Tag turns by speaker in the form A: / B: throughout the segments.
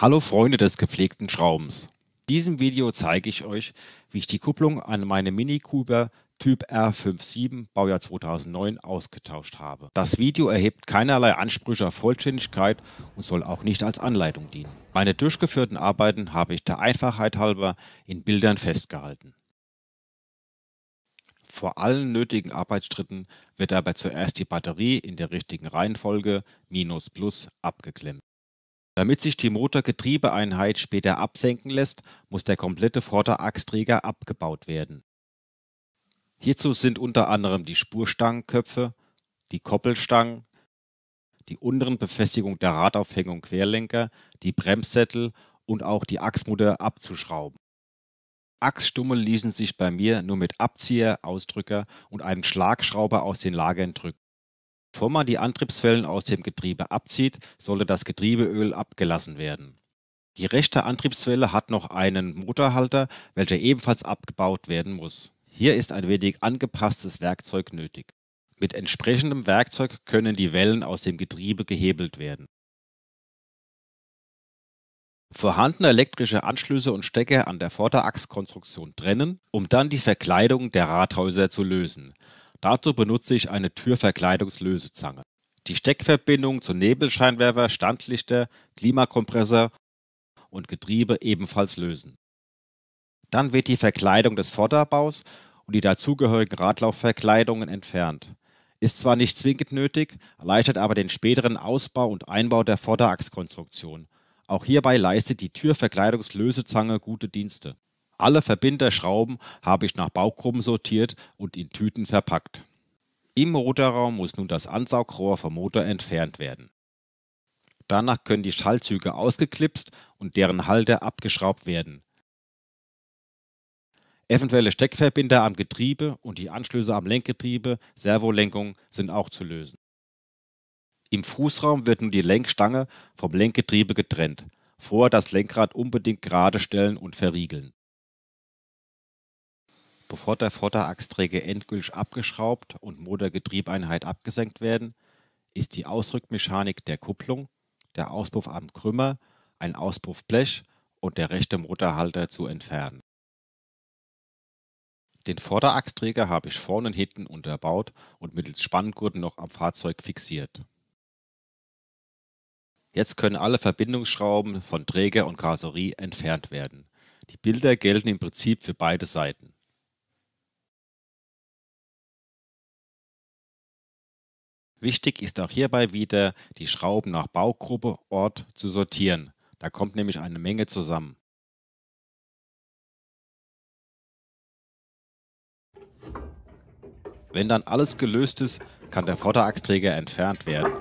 A: Hallo Freunde des gepflegten Schraubens. In diesem Video zeige ich euch, wie ich die Kupplung an meine Mini Cooper Typ R57 Baujahr 2009 ausgetauscht habe. Das Video erhebt keinerlei Ansprüche auf Vollständigkeit und soll auch nicht als Anleitung dienen. Meine durchgeführten Arbeiten habe ich der Einfachheit halber in Bildern festgehalten. Vor allen nötigen Arbeitsstritten wird aber zuerst die Batterie in der richtigen Reihenfolge minus plus abgeklemmt. Damit sich die Motorgetriebeeinheit später absenken lässt, muss der komplette Vorderachsträger abgebaut werden. Hierzu sind unter anderem die Spurstangenköpfe, die Koppelstangen, die unteren Befestigung der Radaufhängung Querlenker, die Bremssättel und auch die Achsmutter abzuschrauben. Achsstummel ließen sich bei mir nur mit Abzieher, Ausdrücker und einem Schlagschrauber aus den Lagern drücken Bevor man die Antriebswellen aus dem Getriebe abzieht, sollte das Getriebeöl abgelassen werden. Die rechte Antriebswelle hat noch einen Motorhalter, welcher ebenfalls abgebaut werden muss. Hier ist ein wenig angepasstes Werkzeug nötig. Mit entsprechendem Werkzeug können die Wellen aus dem Getriebe gehebelt werden. Vorhandene elektrische Anschlüsse und Stecker an der Vorderachskonstruktion trennen, um dann die Verkleidung der Radhäuser zu lösen Dazu benutze ich eine Türverkleidungslösezange. Die Steckverbindung zu Nebelscheinwerfer, Standlichter, Klimakompressor und Getriebe ebenfalls lösen. Dann wird die Verkleidung des Vorderbaus und die dazugehörigen Radlaufverkleidungen entfernt. Ist zwar nicht zwingend nötig, erleichtert aber den späteren Ausbau und Einbau der Vorderachskonstruktion. Auch hierbei leistet die Türverkleidungslösezange gute Dienste. Alle Verbinderschrauben habe ich nach Baugruppen sortiert und in Tüten verpackt. Im Motorraum muss nun das Ansaugrohr vom Motor entfernt werden. Danach können die Schallzüge ausgeklipst und deren Halter abgeschraubt werden. Eventuelle Steckverbinder am Getriebe und die Anschlüsse am Lenkgetriebe, Servolenkung sind auch zu lösen. Im Fußraum wird nun die Lenkstange vom Lenkgetriebe getrennt. Vorher das Lenkrad unbedingt gerade stellen und verriegeln. Bevor der Vorderachsträger endgültig abgeschraubt und Motorgetriebeinheit abgesenkt werden, ist die Ausrückmechanik der Kupplung, der Auspuff am Krümmer, ein Auspuffblech und der rechte Motorhalter zu entfernen. Den Vorderachsträger habe ich vorne und hinten unterbaut und mittels Spanngurten noch am Fahrzeug fixiert. Jetzt können alle Verbindungsschrauben von Träger und Karosserie entfernt werden. Die Bilder gelten im Prinzip für beide Seiten. Wichtig ist auch hierbei wieder, die Schrauben nach Baugruppe, Ort zu sortieren. Da kommt nämlich eine Menge zusammen. Wenn dann alles gelöst ist, kann der Vorderachsträger entfernt werden.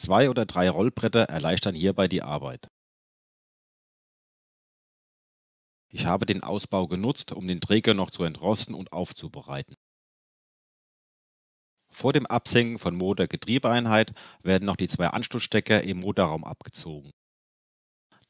A: Zwei oder drei Rollbretter erleichtern hierbei die Arbeit. Ich habe den Ausbau genutzt, um den Träger noch zu entrosten und aufzubereiten. Vor dem Absenken von Motor-Getriebeeinheit werden noch die zwei Anschlussstecker im Motorraum abgezogen.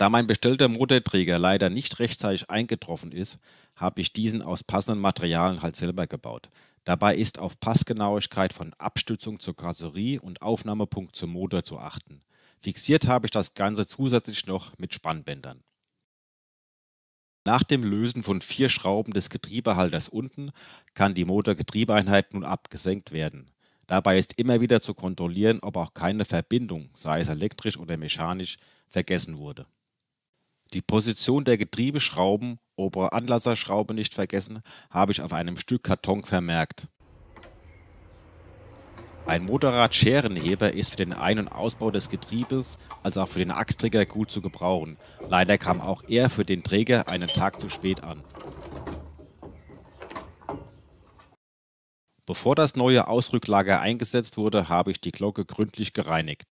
A: Da mein bestellter Motorträger leider nicht rechtzeitig eingetroffen ist, habe ich diesen aus passenden Materialien halt selber gebaut. Dabei ist auf Passgenauigkeit von Abstützung zur Karosserie und Aufnahmepunkt zum Motor zu achten. Fixiert habe ich das Ganze zusätzlich noch mit Spannbändern. Nach dem Lösen von vier Schrauben des Getriebehalters unten kann die Motorgetriebeeinheit nun abgesenkt werden. Dabei ist immer wieder zu kontrollieren, ob auch keine Verbindung, sei es elektrisch oder mechanisch, vergessen wurde. Die Position der Getriebeschrauben, obere Anlasserschraube nicht vergessen, habe ich auf einem Stück Karton vermerkt. Ein Motorrad-Scherenheber ist für den Ein- und Ausbau des Getriebes als auch für den Achsträger gut zu gebrauchen. Leider kam auch er für den Träger einen Tag zu spät an. Bevor das neue Ausrücklager eingesetzt wurde, habe ich die Glocke gründlich gereinigt.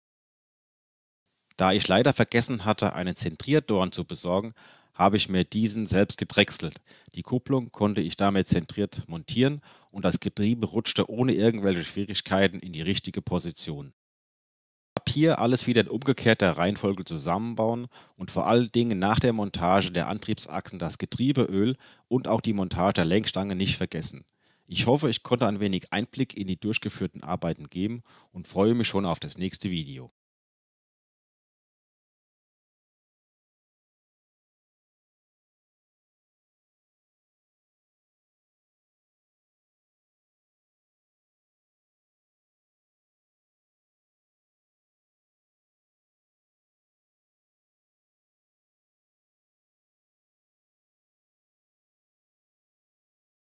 A: Da ich leider vergessen hatte, einen Zentrierdorn zu besorgen, habe ich mir diesen selbst gedrechselt. Die Kupplung konnte ich damit zentriert montieren und das Getriebe rutschte ohne irgendwelche Schwierigkeiten in die richtige Position. Ab hier alles wieder in umgekehrter Reihenfolge zusammenbauen und vor allen Dingen nach der Montage der Antriebsachsen das Getriebeöl und auch die Montage der Lenkstange nicht vergessen. Ich hoffe, ich konnte ein wenig Einblick in die durchgeführten Arbeiten geben und freue mich schon auf das nächste Video.